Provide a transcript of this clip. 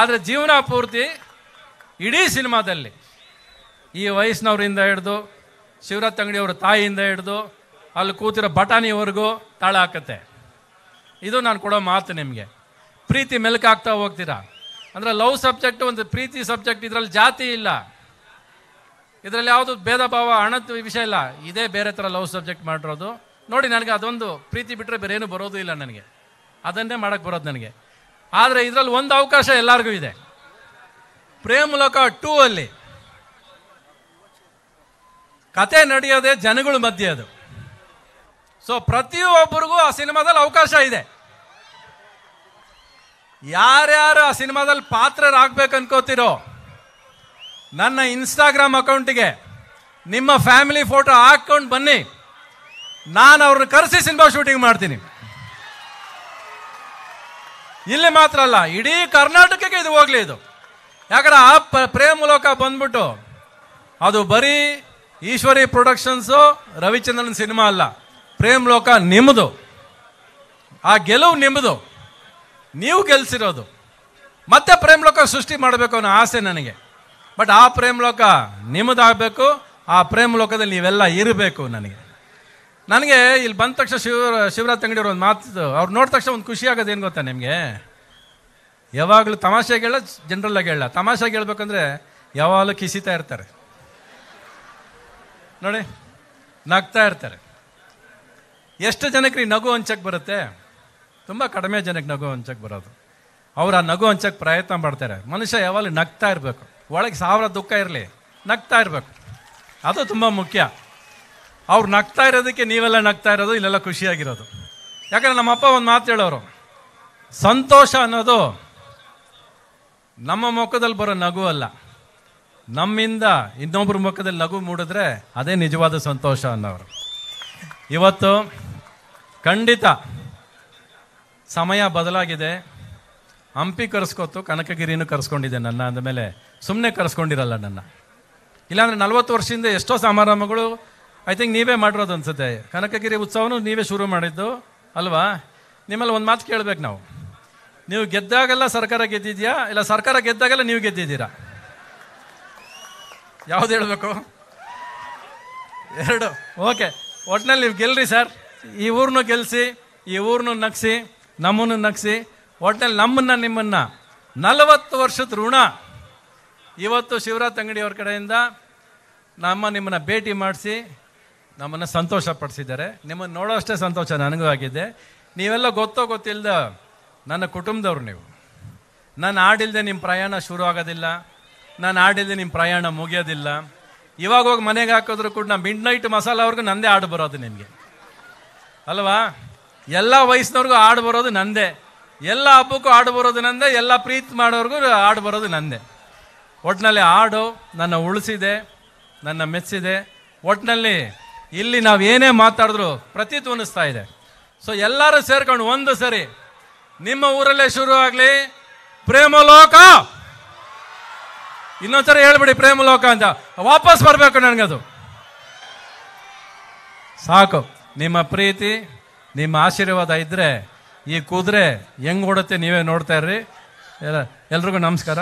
ಆದರೆ ಜೀವನ ಪೂರ್ತಿ ಇಡೀ ಸಿನಿಮಾದಲ್ಲಿ ಈ ವಯಸ್ಸಿನವರಿಂದ ಹಿಡಿದು ಶಿವರಾತ್ ಅಂಗಡಿಯವ್ರ ತಾಯಿಯಿಂದ ಹಿಡ್ದು ಅಲ್ಲಿ ಕೂತಿರೋ ಬಟಾಣಿವರೆಗೂ ತಾಳ ಹಾಕತ್ತೆ ಇದು ನಾನು ಕೊಡೋ ಮಾತು ನಿಮಗೆ ಪ್ರೀತಿ ಮೆಲುಕಾಗ್ತಾ ಹೋಗ್ತೀರಾ ಅಂದರೆ ಲವ್ ಸಬ್ಜೆಕ್ಟ್ ಒಂದು ಪ್ರೀತಿ ಸಬ್ಜೆಕ್ಟ್ ಇದರಲ್ಲಿ ಜಾತಿ ಇಲ್ಲ ಇದರಲ್ಲಿ ಯಾವುದು ಭೇದ ಭಾವ ಹಣದ ವಿಷಯ ಇಲ್ಲ ಇದೇ ಬೇರೆ ಥರ ಲವ್ ಸಬ್ಜೆಕ್ಟ್ ಮಾಡಿರೋದು ನೋಡಿ ನನಗೆ ಅದೊಂದು ಪ್ರೀತಿ ಬಿಟ್ಟರೆ ಬೇರೆ ಏನು ಬರೋದು ಇಲ್ಲ ನನಗೆ ಅದನ್ನೇ ಮಾಡೋಕ್ಕೆ ಬರೋದು ನನಗೆ ಆದರೆ ಇದರಲ್ಲಿ ಒಂದು ಅವಕಾಶ ಎಲ್ಲರಿಗೂ ಇದೆ ಪ್ರೇಮಲೋಕ ಟೂ ಅಲ್ಲಿ ಕತೆ ನಡೆಯೋದೆ ಜನಗಳ ಮಧ್ಯೆ ಅದು ಸೊ ಪ್ರತಿಯೊಬ್ಬರಿಗೂ ಆ ಸಿನಿಮಾದಲ್ಲಿ ಅವಕಾಶ ಇದೆ ಯಾರ್ಯಾರು ಆ ಸಿನಿಮಾದಲ್ಲಿ ಪಾತ್ರರಾಗಬೇಕು ಅನ್ಕೋತಿರೋ ನನ್ನ ಇನ್ಸ್ಟಾಗ್ರಾಮ್ ಅಕೌಂಟಿಗೆ ನಿಮ್ಮ ಫ್ಯಾಮಿಲಿ ಫೋಟೋ ಹಾಕ್ಕೊಂಡು ಬನ್ನಿ ನಾನು ಅವ್ರನ್ನ ಕರೆಸಿ ಸಿನಿಮಾ ಶೂಟಿಂಗ್ ಮಾಡ್ತೀನಿ ಇಲ್ಲಿ ಮಾತ್ರ ಅಲ್ಲ ಇಡೀ ಕರ್ನಾಟಕಕ್ಕೆ ಇದು ಹೋಗ್ಲಿ ಇದು ಯಾಕಂದ್ರೆ ಆ ಪ್ರೇಮ್ ಲೋಕ ಬಂದ್ಬಿಟ್ಟು ಅದು ಬರೀ ಈಶ್ವರಿ ಪ್ರೊಡಕ್ಷನ್ಸು ರವಿಚಂದ್ರನ್ ಸಿನಿಮಾ ಅಲ್ಲ ಪ್ರೇಮ್ ಲೋಕ ನಿಮ್ಮದು ಆ ಗೆಲುವು ನಿಮ್ಮದು ನೀವು ಗೆಲ್ಸಿರೋದು ಮತ್ತೆ ಪ್ರೇಮ್ ಲೋಕ ಸೃಷ್ಟಿ ಮಾಡಬೇಕು ಅನ್ನೋ ಆಸೆ ನನಗೆ ಬಟ್ ಆ ಪ್ರೇಮ್ ಲೋಕ ನಿಮ್ಮದಾಗಬೇಕು ಆ ಪ್ರೇಮ್ ಲೋಕದಲ್ಲಿ ನೀವೆಲ್ಲ ಇರಬೇಕು ನನಗೆ ನನಗೆ ಇಲ್ಲಿ ಬಂದ ತಕ್ಷಣ ಶಿವ ಶಿವರಾಜ್ ಅಂಗಡಿಯವ್ರು ಒಂದು ಮಾತು ಅವ್ರು ನೋಡಿದ ತಕ್ಷಣ ಒಂದು ಖುಷಿ ಆಗೋದು ಏನು ಗೊತ್ತಾ ನಿಮಗೆ ಯಾವಾಗಲೂ ತಮಾಷೆ ಕೇಳ ಜನರಲ್ಲಾಗಿ ಹೇಳ ತಮಾಷೆಗೆ ಹೇಳ್ಬೇಕಂದ್ರೆ ಯಾವಾಗಲೂ ಕಿಸಿತಾ ಇರ್ತಾರೆ ನೋಡಿ ನಗ್ತಾ ಇರ್ತಾರೆ ಎಷ್ಟು ಜನಕ್ಕೆ ರೀ ನಗು ಹಂಚಕ್ಕೆ ಬರುತ್ತೆ ತುಂಬ ಕಡಿಮೆ ಜನಕ್ಕೆ ನಗು ಹಂಚಕ್ಕೆ ಬರೋದು ಅವ್ರು ಆ ನಗು ಹಂಚಕ್ಕೆ ಪ್ರಯತ್ನ ಮಾಡ್ತಾರೆ ಮನುಷ್ಯ ಯಾವಾಗಲೂ ನಗ್ತಾ ಇರಬೇಕು ಒಳಗೆ ಸಾವಿರ ದುಃಖ ಇರಲಿ ನಗ್ತಾ ಇರಬೇಕು ಅದು ತುಂಬ ಮುಖ್ಯ ಅವ್ರು ನಗ್ತಾ ಇರೋದಕ್ಕೆ ನೀವೆಲ್ಲ ನಗ್ತಾ ಇರೋದು ಇಲ್ಲೆಲ್ಲ ಖುಷಿಯಾಗಿರೋದು ಯಾಕಂದ್ರೆ ನಮ್ಮ ಅಪ್ಪ ಒಂದು ಮಾತು ಹೇಳೋರು ಸಂತೋಷ ಅನ್ನೋದು ನಮ್ಮ ಮುಖದಲ್ಲಿ ಬರೋ ನಗು ಅಲ್ಲ ನಮ್ಮಿಂದ ಇನ್ನೊಬ್ಬರ ಮುಖದಲ್ಲಿ ನಗು ಮೂಡಿದ್ರೆ ಅದೇ ನಿಜವಾದ ಸಂತೋಷ ಅನ್ನೋರು ಇವತ್ತು ಖಂಡಿತ ಸಮಯ ಬದಲಾಗಿದೆ ಹಂಪಿ ಕರೆಸ್ಕೊತು ಕನಕಗಿರಿನೂ ಕರೆಸ್ಕೊಂಡಿದೆ ನನ್ನ ಅಂದಮೇಲೆ ಸುಮ್ಮನೆ ಕರೆಸ್ಕೊಂಡಿರಲ್ಲ ನನ್ನ ಇಲ್ಲಾಂದರೆ ನಲ್ವತ್ತು ವರ್ಷದಿಂದ ಎಷ್ಟೋ ಸಮಾರಂಭಗಳು ಐ ಥಿಂಕ್ ನೀವೇ ಮಾಡಿರೋದು ಅನ್ಸುತ್ತೆ ಕನಕಗಿರಿ ಉತ್ಸವನೂ ನೀವೇ ಶುರು ಮಾಡಿದ್ದು ಅಲ್ವಾ ನಿಮ್ಮಲ್ಲಿ ಒಂದು ಮಾತು ಕೇಳಬೇಕು ನಾವು ನೀವು ಗೆದ್ದಾಗೆಲ್ಲ ಸರ್ಕಾರ ಗೆದ್ದಿದ್ಯಾ ಇಲ್ಲ ಸರ್ಕಾರ ಗೆದ್ದಾಗೆಲ್ಲ ನೀವು ಗೆದ್ದಿದ್ದೀರಾ ಯಾವ್ದು ಹೇಳಬೇಕು ಎರಡು ಓಕೆ ಒಟ್ನಲ್ಲಿ ನೀವು ಗೆಲ್ರಿ ಸರ್ ಈ ಊರನ್ನು ಗೆಲ್ಲಿಸಿ ಈ ಊರನ್ನು ನಗ್ಸಿ ನಮ್ಮನ್ನು ನಗಿಸಿ ಒಟ್ನಲ್ಲಿ ನಮ್ಮನ್ನು ನಿಮ್ಮನ್ನು ನಲವತ್ತು ವರ್ಷದ ಋಣ ಇವತ್ತು ಶಿವರಾತ್ ಅಂಗಡಿಯವ್ರ ಕಡೆಯಿಂದ ನಮ್ಮ ನಿಮ್ಮನ್ನು ಭೇಟಿ ಮಾಡಿಸಿ ನಮ್ಮನ್ನು ಸಂತೋಷ ಪಡಿಸಿದ್ದಾರೆ ನಿಮ್ಮನ್ನು ನೋಡೋಷ್ಟೇ ಸಂತೋಷ ನನಗೂ ಆಗಿದೆ ನೀವೆಲ್ಲ ಗೊತ್ತೋ ಗೊತ್ತಿಲ್ಲದ ನನ್ನ ಕುಟುಂಬದವ್ರು ನೀವು ನಾನು ಆಡಿಲ್ಲದೆ ನಿಮ್ಮ ಪ್ರಯಾಣ ಶುರು ಆಗೋದಿಲ್ಲ ನಾನು ಆಡಿಲ್ಲದೆ ನಿಮ್ಮ ಪ್ರಯಾಣ ಮುಗಿಯೋದಿಲ್ಲ ಇವಾಗ ಹೋಗಿ ಮನೆಗೆ ಹಾಕಿದ್ರು ಕೂಡ ನಾನು ಮಿಡ್ ನೈಟ್ ಮಸಾಲ ಅವ್ರಿಗೂ ನಂದೇ ಆಡು ಬರೋದು ನಿಮಗೆ ಅಲ್ವಾ ಎಲ್ಲ ವಯಸ್ಸಿನವ್ರಿಗೂ ಆಡು ಬರೋದು ನಂದೇ ಎಲ್ಲ ಹಬ್ಬಕ್ಕೂ ಆಡು ಬರೋದು ನಂದೇ ಎಲ್ಲ ಪ್ರೀತಿ ಮಾಡೋರ್ಗೂ ಆಡು ಬರೋದು ನಂದೇ ಒಟ್ಟಿನಲ್ಲಿ ಆಡು ನನ್ನ ಉಳಿಸಿದೆ ನನ್ನ ಮೆಚ್ಚಿದೆ ಒಟ್ಟಿನಲ್ಲಿ ಇಲ್ಲಿ ನಾವು ಏನೇ ಮಾತಾಡಿದ್ರು ತೋನಿಸ್ತಾ ಇದೆ ಸೊ ಎಲ್ಲರೂ ಸೇರ್ಕೊಂಡು ಒಂದು ಸರಿ ನಿಮ್ಮ ಊರಲ್ಲೇ ಶುರು ಆಗಲಿ ಪ್ರೇಮಲೋಕ ಇನ್ನೊಂದ್ಸರಿ ಹೇಳ್ಬಿಡಿ ಪ್ರೇಮಲೋಕ ಅಂತ ವಾಪಸ್ ಬರಬೇಕು ಅದು ಸಾಕು ನಿಮ್ಮ ಪ್ರೀತಿ ನಿಮ್ಮ ಆಶೀರ್ವಾದ ಇದ್ರೆ ಈ ಕುದುರೆ ಹೆಂಗೆ ಓಡುತ್ತೆ ನೀವೇ ನೋಡ್ತಾ ಇರ್ರಿ ಎಲ್ರಿಗೂ ನಮಸ್ಕಾರ